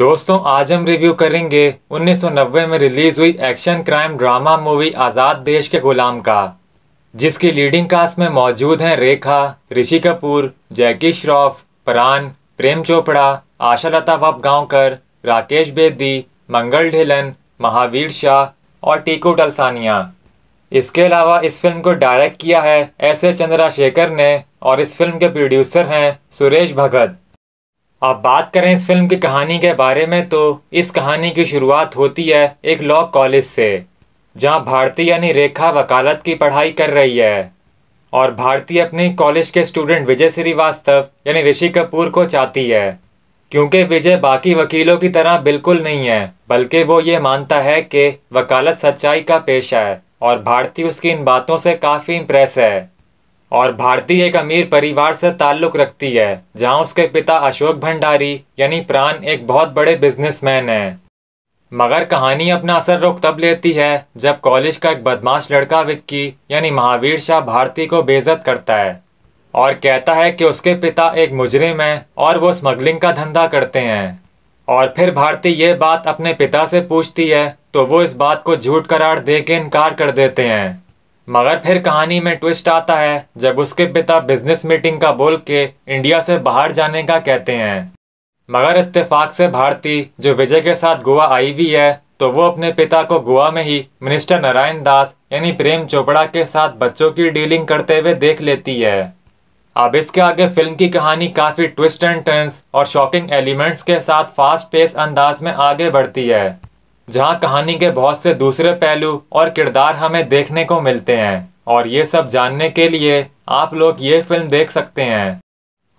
दोस्तों आज हम रिव्यू करेंगे 1990 में रिलीज हुई action crime drama movie Azaad Desh Ke गुलाम का जिसकी लीडिंग कास्ट में मौजूद हैं रेखा ऋषि कपूर जैकी श्रॉफ परान प्रेम चोपड़ा आशा लता वब गांवकर राकेश बेदी मंगल ढिलन महावीर शाह और टीकू डलसानिया इसके अलावा इस फिल्म को डायरेक्ट किया है एस ए चंद्राशेखर ने और इस फिल्म के प्रोड्यूसर हैं सुरेश भगत आप बात करें इस फिल्म की कहानी के बारे में तो इस कहानी की शुरुआत होती है एक लॉ कॉलेज से जहां भारती यानी रेखा वकालत की पढ़ाई कर रही है और भारती अपने कॉलेज के स्टूडेंट विजय श्रीवास्तव यानी ऋषि कपूर को चाहती है क्योंकि विजय बाकी वकीलों की तरह बिल्कुल नहीं है बल्कि वो ये मानता है कि वकालत सच्चाई का पेशा है और भारती उसकी इन बातों से काफ़ी इम्प्रेस है और भारतीय एक अमीर परिवार से ताल्लुक रखती है जहां उसके पिता अशोक भंडारी यानी प्राण एक बहुत बड़े बिजनेसमैन हैं मगर कहानी अपना असर रोक तब लेती है जब कॉलेज का एक बदमाश लड़का विक्की यानी महावीर शाह भारती को बेजत करता है और कहता है कि उसके पिता एक मुजरिम है और वो स्मगलिंग का धंधा करते हैं और फिर भारती ये बात अपने पिता से पूछती है तो वो इस बात को झूठ करार दे के इनकार कर देते हैं मगर फिर कहानी में ट्विस्ट आता है जब उसके पिता बिजनेस मीटिंग का बोल के इंडिया से बाहर जाने का कहते हैं मगर इत्तेफाक से भारती जो विजय के साथ गोवा आई हुई है तो वो अपने पिता को गोवा में ही मिनिस्टर नारायण दास यानी प्रेम चोपड़ा के साथ बच्चों की डीलिंग करते हुए देख लेती है अब इसके आगे फिल्म की कहानी काफ़ी ट्विस्ट एंड टर्न्स और शॉकिंग एलिमेंट्स के साथ फास्ट पेस अंदाज में आगे बढ़ती है जहाँ कहानी के बहुत से दूसरे पहलू और किरदार हमें देखने को मिलते हैं और ये सब जानने के लिए आप लोग ये फिल्म देख सकते हैं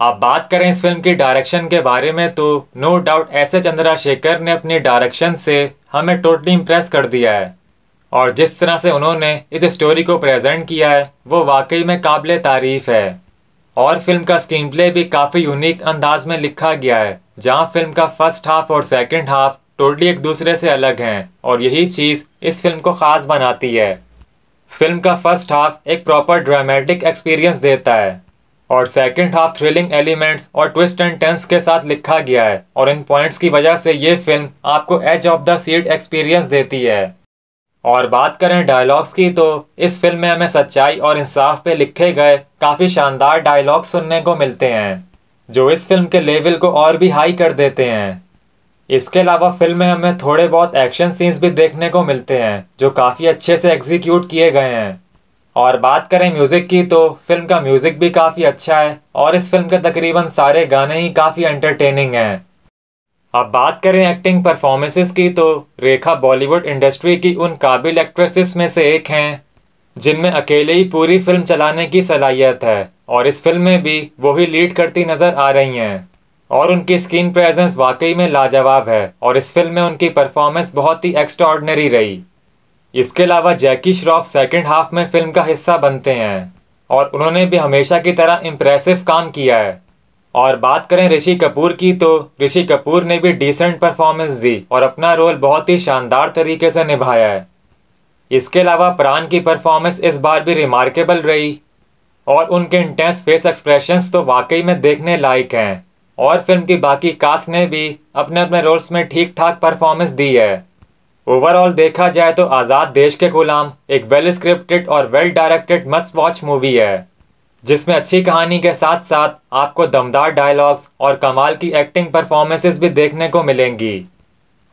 आप बात करें इस फिल्म की डायरेक्शन के बारे में तो no doubt S A Chandrasekhar ने अपनी डायरेक्शन से हमें टोटली इम्प्रेस कर दिया है और जिस तरह से उन्होंने इस स्टोरी को प्रेजेंट किया है वो वाकई में काबिल तारीफ है और फिल्म का स्क्रीन प्ले भी काफ़ी यूनिक अंदाज में लिखा गया है जहाँ फिल्म का फर्स्ट हाफ और सेकेंड हाफ टोटली एक दूसरे से अलग हैं और यही चीज़ इस फिल्म को ख़ास बनाती है फिल्म का फर्स्ट हाफ एक प्रॉपर ड्रामेटिक एक्सपीरियंस देता है और सेकंड हाफ थ्रिलिंग एलिमेंट्स और ट्विस्ट एंड टेंस के साथ लिखा गया है और इन पॉइंट्स की वजह से ये फिल्म आपको edge of the seat experience देती है और बात करें डायलॉग्स की तो इस फिल्म में हमें सच्चाई और इंसाफ पे लिखे गए काफ़ी शानदार डायलॉग सुनने को मिलते हैं जो इस फिल्म के लेवल को और भी हाई कर देते हैं इसके अलावा फिल्म में हमें थोड़े बहुत एक्शन सीन्स भी देखने को मिलते हैं जो काफ़ी अच्छे से एग्जीक्यूट किए गए हैं और बात करें म्यूज़िक की तो फिल्म का म्यूज़िक भी काफ़ी अच्छा है और इस फिल्म के तकरीबन सारे गाने ही काफ़ी एंटरटेनिंग हैं अब बात करें एक्टिंग परफॉर्मेंसेस की तो रेखा बॉलीवुड इंडस्ट्री की उन काबिल एक्ट्रेसेस में से एक हैं जिनमें अकेले ही पूरी फिल्म चलाने की सलाहियत है और इस फिल्म में भी वही लीड करती नज़र आ रही हैं और उनकी स्क्रीन प्रेजेंस वाकई में लाजवाब है और इस फिल्म में उनकी परफॉर्मेंस बहुत ही एक्स्ट्रॉर्डनरी रही इसके अलावा जैकी श्रॉफ सेकेंड हाफ में फिल्म का हिस्सा बनते हैं और उन्होंने भी हमेशा की तरह इम्प्रेसिव काम किया है और बात करें ऋषि कपूर की तो ऋषि कपूर ने भी डिसेंट परफॉर्मेंस दी और अपना रोल बहुत ही शानदार तरीके से निभाया है इसके अलावा प्राण की परफॉर्मेंस इस बार भी रिमार्केबल रही और उनके इंटेंस फेस एक्सप्रेशंस तो वाकई में देखने लायक हैं और फिल्म की बाकी कास्ट ने भी अपने अपने रोल्स में ठीक ठाक परफॉर्मेंस दी है ओवरऑल देखा जाए तो आज़ाद देश के गुलाम एक वेल स्क्रिप्टेड और well directed must watch movie है जिसमें अच्छी कहानी के साथ साथ आपको दमदार डायलॉग्स और कमाल की एक्टिंग परफॉर्मेंसेस भी देखने को मिलेंगी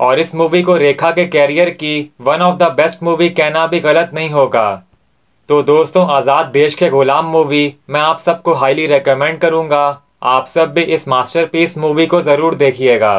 और इस मूवी को रेखा के कैरियर की one of the best movie कहना भी गलत नहीं होगा तो दोस्तों आज़ाद देश के गुलाम मूवी मैं आप सबको हाईली रिकमेंड करूँगा आप सब भी इस मास्टरपीस मूवी को ज़रूर देखिएगा